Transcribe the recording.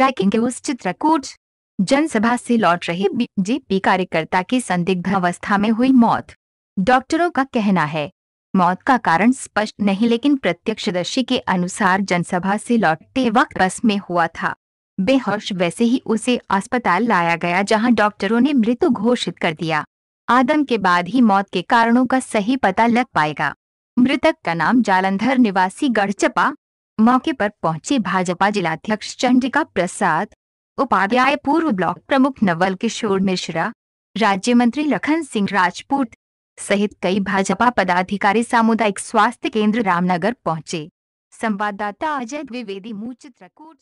breaking news Chitrakoot जनसभा से लौट रहे बीजेपी कार्यकर्ता की संदिग्ध अवस्था में हुई मौत डॉक्टरों का कहना है मौत का कारण स्पष्ट नहीं लेकिन प्रत्यक्षदर्शी के अनुसार जनसभा से लौटते वक्त बस में हुआ था बेहोश वैसे ही उसे अस्पताल लाया गया जहां डॉक्टरों ने मृत घोषित कर दिया आदम के बाद ही मौत के कारणों का सही पता लग पाएगा मृतक का नाम जालंधर निवासी गढ़चपा मौके पर पहुंचे भाजपा जिलाध्यक्ष चंडिका प्रसाद उपाध्याय पूर्व ब्लॉक प्रमुख नवल किशोर मिश्रा राज्य मंत्री लखन सिंह राजपूत सहित कई भाजपा पदाधिकारी सामुदायिक स्वास्थ्य केंद्र रामनगर पहुंचे संवाददाता अजय द्विवेदी मूचित्रकूट